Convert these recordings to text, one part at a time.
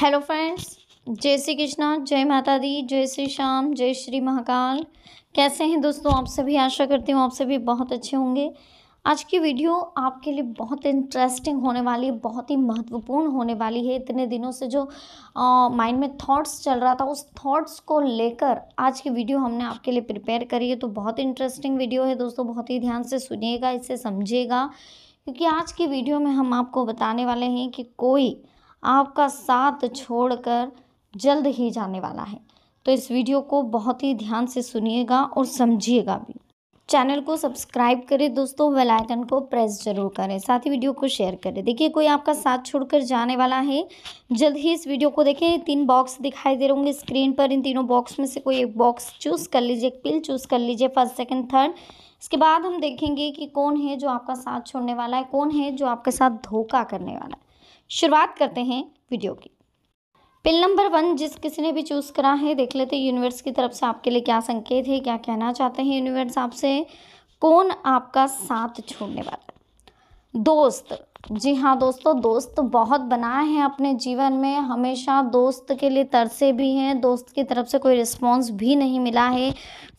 hello friends जय श्री कृष्णा जय माता दी जय श्री श्याम जय श्री महाकाल कैसे हैं दोस्तों आप सभी आशा करती हूँ आप सभी बहुत अच्छे होंगे आज की वीडियो आपके लिए बहुत इंटरेस्टिंग होने वाली है बहुत ही महत्वपूर्ण होने वाली है इतने दिनों से जो माइंड में थॉट्स चल रहा था उस थॉट्स को लेकर आज की वीडियो हमने आपके लिए प्रिपेयर करी है तो बहुत इंटरेस्टिंग वीडियो है दोस्तों बहुत ही ध्यान से सुनिएगा इसे समझिएगा क्योंकि आज की वीडियो में हम आपको बताने वाले हैं कि कोई आपका साथ छोड़कर जल्द ही जाने वाला है तो इस वीडियो को बहुत ही ध्यान से सुनिएगा और समझिएगा भी चैनल को सब्सक्राइब करें दोस्तों बेल आइकन को प्रेस जरूर करें साथ ही वीडियो को शेयर करें देखिए कोई आपका साथ छोड़कर जाने वाला है जल्द ही इस वीडियो को देखें तीन बॉक्स दिखाई दे रहे होंगे स्क्रीन पर इन तीनों बॉक्स में से कोई एक बॉक्स चूज़ कर लीजिए एक पिल चूज़ कर लीजिए फर्स्ट सेकेंड थर्ड इसके बाद हम देखेंगे कि कौन है जो आपका साथ छोड़ने वाला है कौन है जो आपके साथ धोखा करने वाला है शुरुआत करते हैं वीडियो की पिल नंबर वन जिस किसी ने भी चूज़ करा है देख लेते यूनिवर्स की तरफ से आपके लिए क्या संकेत है क्या कहना चाहते हैं यूनिवर्स आपसे कौन आपका साथ छोड़ने वाला है दोस्त जी हाँ दोस्तों दोस्त बहुत बनाए हैं अपने जीवन में हमेशा दोस्त के लिए तरसे भी हैं दोस्त की तरफ से कोई रिस्पांस भी नहीं मिला है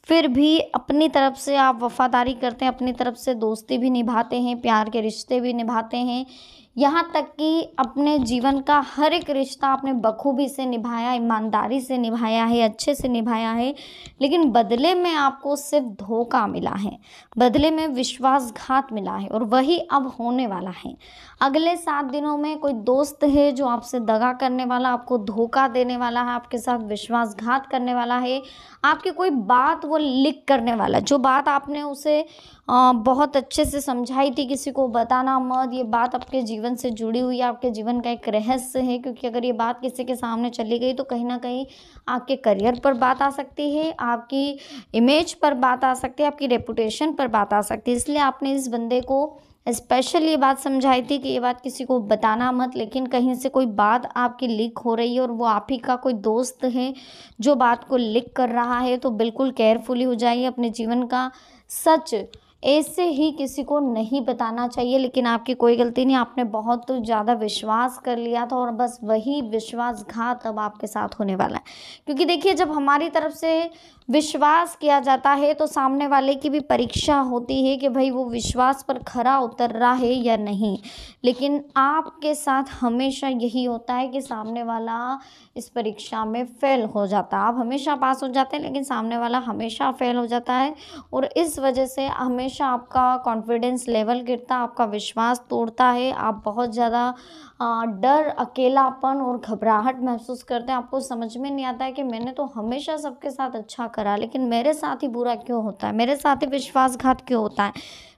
फिर भी अपनी तरफ से आप वफ़ादारी करते हैं अपनी तरफ से दोस्ती भी निभाते हैं प्यार के रिश्ते भी निभाते हैं यहाँ तक कि अपने जीवन का हर एक रिश्ता आपने बखूबी से निभाया ईमानदारी से निभाया है अच्छे से निभाया है लेकिन बदले में आपको सिर्फ धोखा मिला है बदले में विश्वासघात मिला है और वही अब होने वाला है अगले सात दिनों में कोई दोस्त है जो आपसे दगा करने वाला आपको धोखा देने वाला है आपके साथ विश्वासघात करने वाला है आपकी कोई बात वो वो लिख करने वाला जो बात आपने उसे बहुत अच्छे से समझाई थी किसी को बताना मत ये बात आपके जीवन से जुड़ी हुई है आपके जीवन का एक रहस्य है क्योंकि अगर ये बात किसी के सामने चली गई तो कहीं ना कहीं आपके करियर पर बात आ सकती है आपकी इमेज पर बात आ सकती है आपकी रेपुटेशन पर बात आ सकती है इसलिए आपने इस बंदे को स्पेशल ये बात समझाई थी कि ये बात किसी को बताना मत लेकिन कहीं से कोई बात आपकी लीक हो रही है और वो आप ही का कोई दोस्त है जो बात को लीक कर रहा है तो बिल्कुल केयरफुली हो जाइए अपने जीवन का सच ऐसे ही किसी को नहीं बताना चाहिए लेकिन आपकी कोई गलती नहीं आपने बहुत तो ज़्यादा विश्वास कर लिया था और बस वही विश्वासघात अब आपके साथ होने वाला है क्योंकि देखिए जब हमारी तरफ से विश्वास किया जाता है तो सामने वाले की भी परीक्षा होती है कि भाई वो विश्वास पर खरा उतर रहा है या नहीं लेकिन आपके साथ हमेशा यही होता है कि सामने वाला इस परीक्षा में फ़ेल हो जाता है आप हमेशा पास हो जाते हैं लेकिन सामने वाला हमेशा फ़ेल हो जाता है और इस वजह से हमें हमेशा आपका कॉन्फिडेंस लेवल गिरता आपका विश्वास तोड़ता है आप बहुत ज़्यादा डर अकेलापन और घबराहट महसूस करते हैं आपको समझ में नहीं आता है कि मैंने तो हमेशा सबके साथ अच्छा करा लेकिन मेरे साथ ही बुरा क्यों होता है मेरे साथ ही विश्वासघात क्यों होता है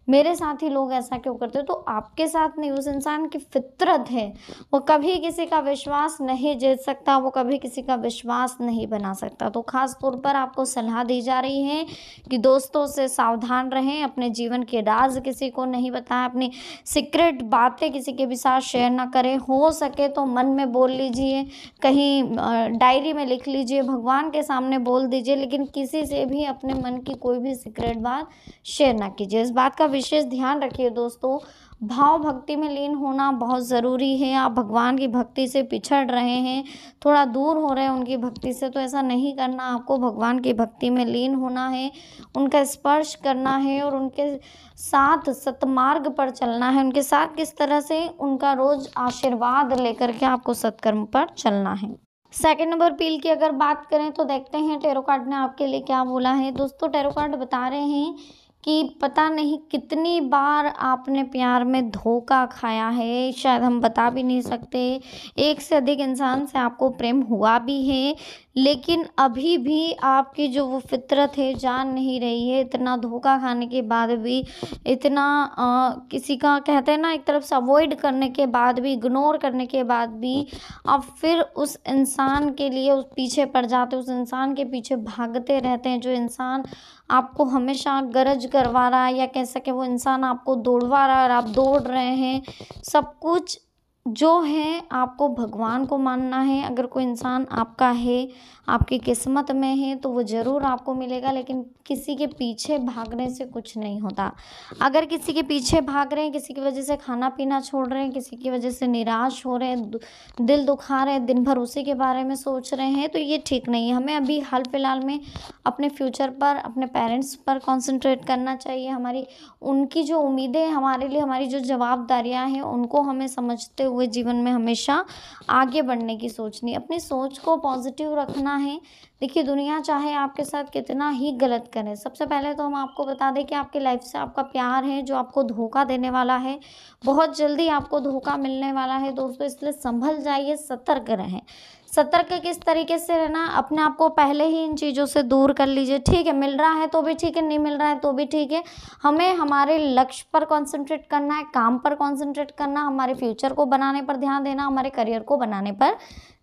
मेरे साथ ही लोग ऐसा क्यों करते हो तो आपके साथ नहीं उस इंसान की फितरत है वो कभी किसी का विश्वास नहीं जीत सकता वो कभी किसी का विश्वास नहीं बना सकता तो ख़ास तौर पर आपको सलाह दी जा रही है कि दोस्तों से सावधान रहें अपने जीवन के राज किसी को नहीं बताएं अपनी सीक्रेट बातें किसी के भी साथ शेयर ना करें हो सके तो मन में बोल लीजिए कहीं डायरी में लिख लीजिए भगवान के सामने बोल दीजिए लेकिन किसी से भी अपने मन की कोई भी सीक्रेट बात शेयर ना कीजिए इस बात का विशेष ध्यान रखिए दोस्तों भाव भक्ति में लीन होना बहुत ज़रूरी है आप भगवान की भक्ति से पिछड़ रहे हैं थोड़ा दूर हो रहे हैं उनकी भक्ति से तो ऐसा नहीं करना आपको भगवान की भक्ति में लीन होना है उनका स्पर्श करना है और उनके साथ सतमार्ग पर चलना है उनके साथ किस तरह से उनका रोज़ आशीर्वाद लेकर के आपको सत्कर्म पर चलना है सेकेंड नंबर पील की अगर बात करें तो देखते हैं टेरोकार्ड ने आपके लिए क्या बोला है दोस्तों टेरोकार्ड बता रहे हैं कि पता नहीं कितनी बार आपने प्यार में धोखा खाया है शायद हम बता भी नहीं सकते एक से अधिक इंसान से आपको प्रेम हुआ भी है लेकिन अभी भी आपकी जो वो फ़ितरत है जान नहीं रही है इतना धोखा खाने के बाद भी इतना किसी का कहते हैं ना एक तरफ से अवॉइड करने के बाद भी इग्नोर करने के बाद भी आप फिर उस इंसान के लिए उस पीछे पड़ जाते उस इंसान के पीछे भागते रहते हैं जो इंसान आपको हमेशा गरज करवा रहा है या कह सके वो इंसान आपको दौड़वा रहा है और आप दौड़ रहे हैं सब कुछ जो है आपको भगवान को मानना है अगर कोई इंसान आपका है आपकी किस्मत में है तो वो ज़रूर आपको मिलेगा लेकिन किसी के पीछे भागने से कुछ नहीं होता अगर किसी के पीछे भाग रहे हैं किसी की वजह से खाना पीना छोड़ रहे हैं किसी की वजह से निराश हो रहे हैं दिल दुखा रहे हैं दिन भर उसी के बारे में सोच रहे हैं तो ये ठीक नहीं है हमें अभी हाल फिलहाल में अपने फ्यूचर पर अपने पेरेंट्स पर कॉन्सेंट्रेट करना चाहिए हमारी उनकी जो उम्मीदें हमारे लिए हमारी जो जवाबदारियाँ हैं उनको हमें समझते हुए जीवन में हमेशा आगे बढ़ने की सोचनी अपनी सोच को पॉजिटिव रखना है देखिए दुनिया चाहे आपके साथ कितना ही गलत करे सबसे पहले तो हम आपको बता दें कि आपके लाइफ से आपका प्यार है जो आपको धोखा देने वाला है बहुत जल्दी आपको धोखा मिलने वाला है दोस्तों इसलिए संभल जाइए सतर्क रहें सतर्क किस तरीके से रहना अपने आप को पहले ही इन चीज़ों से दूर कर लीजिए ठीक है मिल रहा है तो भी ठीक है नहीं मिल रहा है तो भी ठीक है हमें हमारे लक्ष्य पर कॉन्सेंट्रेट करना है काम पर कॉन्सेंट्रेट करना हमारे फ्यूचर को बनाने पर ध्यान देना हमारे करियर को बनाने पर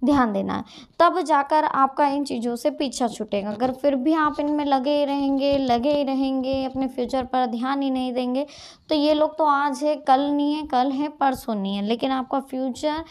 ध्यान देना है तब जाकर आपका इन चीज़ों से पीछा छूटेगा अगर फिर भी आप इनमें लगे ही रहेंगे लगे ही रहेंगे अपने फ्यूचर पर ध्यान ही नहीं देंगे तो ये लोग तो आज है कल नहीं है कल है परसों नहीं है लेकिन आपका फ्यूचर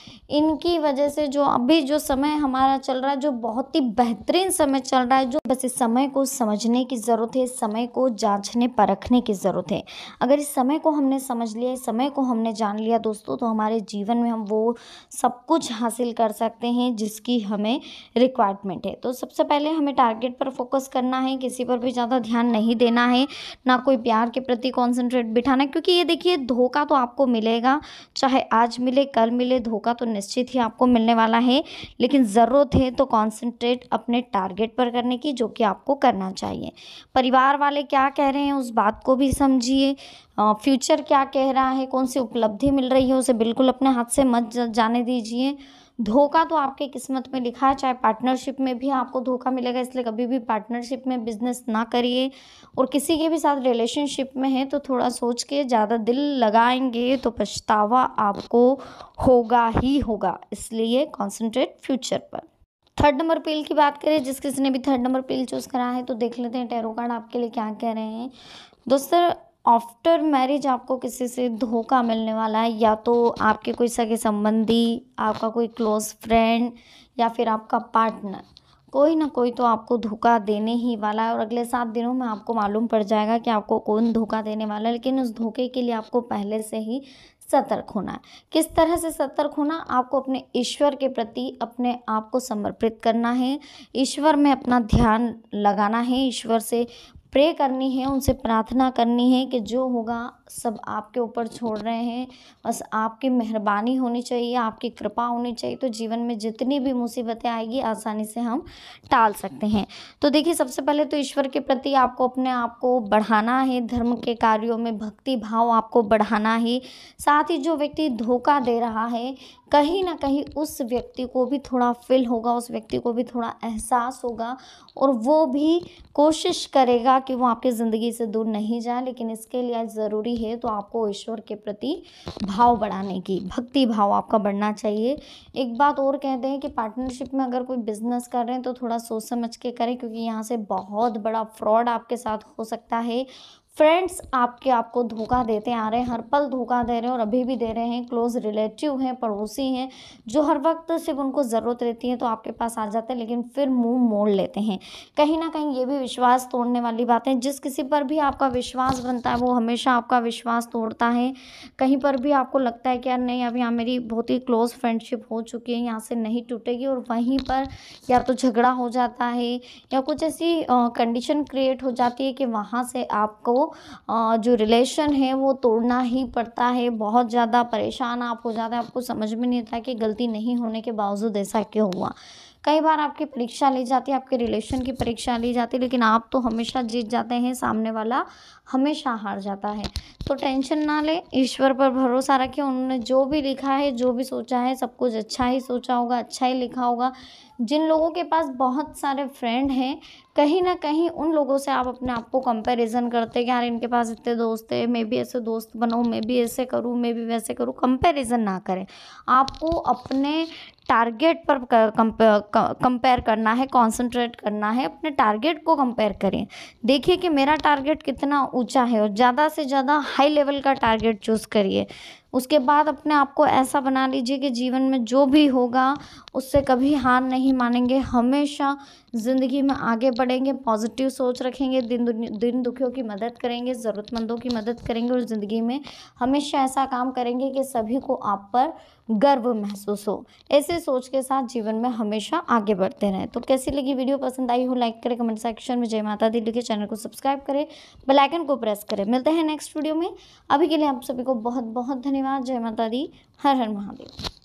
इनकी वजह से जो अभी जो समय समय हमारा चल रहा है जो बहुत ही बेहतरीन समय चल रहा है जो बस इस समय को समझने की ज़रूरत है समय को जांचने परखने की ज़रूरत है अगर इस समय को हमने समझ लिया इस समय को हमने जान लिया दोस्तों तो हमारे जीवन में हम वो सब कुछ हासिल कर सकते हैं जिसकी हमें रिक्वायरमेंट है तो सबसे पहले हमें टारगेट पर फोकस करना है किसी पर भी ज़्यादा ध्यान नहीं देना है ना कोई प्यार के प्रति कॉन्सेंट्रेट बिठाना क्योंकि ये देखिए धोखा तो आपको मिलेगा चाहे आज मिले कल मिले धोखा तो निश्चित ही आपको मिलने वाला है लेकिन लेकिन ज़रूरत है तो कॉन्सेंट्रेट अपने टारगेट पर करने की जो कि आपको करना चाहिए परिवार वाले क्या कह रहे हैं उस बात को भी समझिए फ्यूचर क्या कह रहा है कौन सी उपलब्धि मिल रही है उसे बिल्कुल अपने हाथ से मत जाने दीजिए धोखा तो आपके किस्मत में लिखा है चाहे पार्टनरशिप में भी आपको धोखा मिलेगा इसलिए कभी भी पार्टनरशिप में बिजनेस ना करिए और किसी के भी साथ रिलेशनशिप में है तो थोड़ा सोच के ज़्यादा दिल लगाएंगे तो पछतावा आपको होगा ही होगा इसलिए कॉन्सेंट्रेट फ्यूचर पर थर्ड नंबर पील की बात करें जिस किसी ने भी थर्ड नंबर पील चूज़ करा है तो देख लेते हैं टेरो कार्ड आपके लिए क्या कह रहे हैं दोस्तों आफ्टर मैरिज आपको किसी से धोखा मिलने वाला है या तो आपके कोई सगे संबंधी आपका कोई क्लोज़ फ्रेंड या फिर आपका पार्टनर कोई ना कोई तो आपको धोखा देने ही वाला है और अगले सात दिनों में आपको मालूम पड़ जाएगा कि आपको कौन धोखा देने वाला है लेकिन उस धोखे के लिए आपको पहले से ही सतर्क होना है किस तरह से सतर्क होना आपको अपने ईश्वर के प्रति अपने आप को समर्पित करना है ईश्वर में अपना ध्यान लगाना है ईश्वर से प्रे करनी है उनसे प्रार्थना करनी है कि जो होगा सब आपके ऊपर छोड़ रहे हैं बस आपकी मेहरबानी होनी चाहिए आपकी कृपा होनी चाहिए तो जीवन में जितनी भी मुसीबतें आएगी आसानी से हम टाल सकते हैं तो देखिए सबसे पहले तो ईश्वर के प्रति आपको अपने आप को बढ़ाना है धर्म के कार्यों में भक्ति भाव आपको बढ़ाना है साथ ही जो व्यक्ति धोखा दे रहा है कहीं ना कहीं उस व्यक्ति को भी थोड़ा फील होगा उस व्यक्ति को भी थोड़ा एहसास होगा और वो भी कोशिश करेगा कि वो आपकी ज़िंदगी से दूर नहीं जाए लेकिन इसके लिए ज़रूरी रही है तो आपको ईश्वर के प्रति भाव बढ़ाने की भक्ति भाव आपका बढ़ना चाहिए एक बात और कहते हैं कि पार्टनरशिप में अगर कोई बिजनेस कर रहे हैं तो थोड़ा सोच समझ के करें क्योंकि यहाँ से बहुत बड़ा फ्रॉड आपके साथ हो सकता है फ्रेंड्स आपके आपको धोखा देते आ रहे हैं हर पल धोखा दे रहे हैं और अभी भी दे रहे हैं क्लोज़ रिलेटिव हैं पड़ोसी हैं जो हर वक्त सिर्फ उनको ज़रूरत रहती है तो आपके पास आ जाते हैं लेकिन फिर मुंह मोड़ लेते हैं कहीं ना कहीं ये भी विश्वास तोड़ने वाली बात है जिस किसी पर भी आपका विश्वास बनता है वो हमेशा आपका विश्वास तोड़ता है कहीं पर भी आपको लगता है कि यार नहीं अब यहाँ मेरी बहुत ही क्लोज़ फ्रेंडशिप हो चुकी है यहाँ से नहीं टूटेगी और वहीं पर या तो झगड़ा हो जाता है या कुछ ऐसी कंडीशन क्रिएट हो जाती है कि वहाँ से आपको जो रिलेशन है वो तोड़ना ही पड़ता है बहुत ज़्यादा परेशान आप हो जाते हैं आपको समझ में नहीं आता कि गलती नहीं होने के बावजूद ऐसा क्यों हुआ कई बार आपकी परीक्षा ली जाती है आपके रिलेशन की परीक्षा ली जाती है लेकिन आप तो हमेशा जीत जाते हैं सामने वाला हमेशा हार जाता है तो टेंशन ना ले ईश्वर पर भरोसा रखें उन्होंने जो भी लिखा है जो भी सोचा है सब कुछ अच्छा ही सोचा होगा अच्छा ही लिखा होगा जिन लोगों के पास बहुत सारे फ्रेंड हैं कहीं ना कहीं उन लोगों से आप अपने आप को कंपैरिजन करते हैं कि यार इनके पास इतने दोस्त हैं मैं भी ऐसे दोस्त बनाऊँ मैं भी ऐसे करूँ मैं भी वैसे करूँ कंपैरिजन ना करें आपको अपने टारगेट पर कंपेयर करना है कंसंट्रेट करना है अपने टारगेट को कंपेयर करें देखिए कि मेरा टारगेट कितना ऊंचा है और ज़्यादा से ज़्यादा हाई लेवल का टारगेट चूज़ करिए उसके बाद अपने आप को ऐसा बना लीजिए कि जीवन में जो भी होगा उससे कभी हार नहीं मानेंगे हमेशा ज़िंदगी में आगे बढ़ेंगे पॉजिटिव सोच रखेंगे दिन दिन दुखियों की मदद करेंगे ज़रूरतमंदों की मदद करेंगे और ज़िंदगी में हमेशा ऐसा काम करेंगे कि सभी को आप पर गर्व महसूस हो ऐसे सोच के साथ जीवन में हमेशा आगे बढ़ते रहें तो कैसी लगी वीडियो पसंद आई हो लाइक करें कमेंट सेक्शन में जय माता दी लिखे चैनल को सब्सक्राइब करें बेलाइकन को प्रेस करें मिलते हैं नेक्स्ट वीडियो में अभी के लिए आप सभी को बहुत बहुत धन्यवाद जय माता दी हर हर महादेव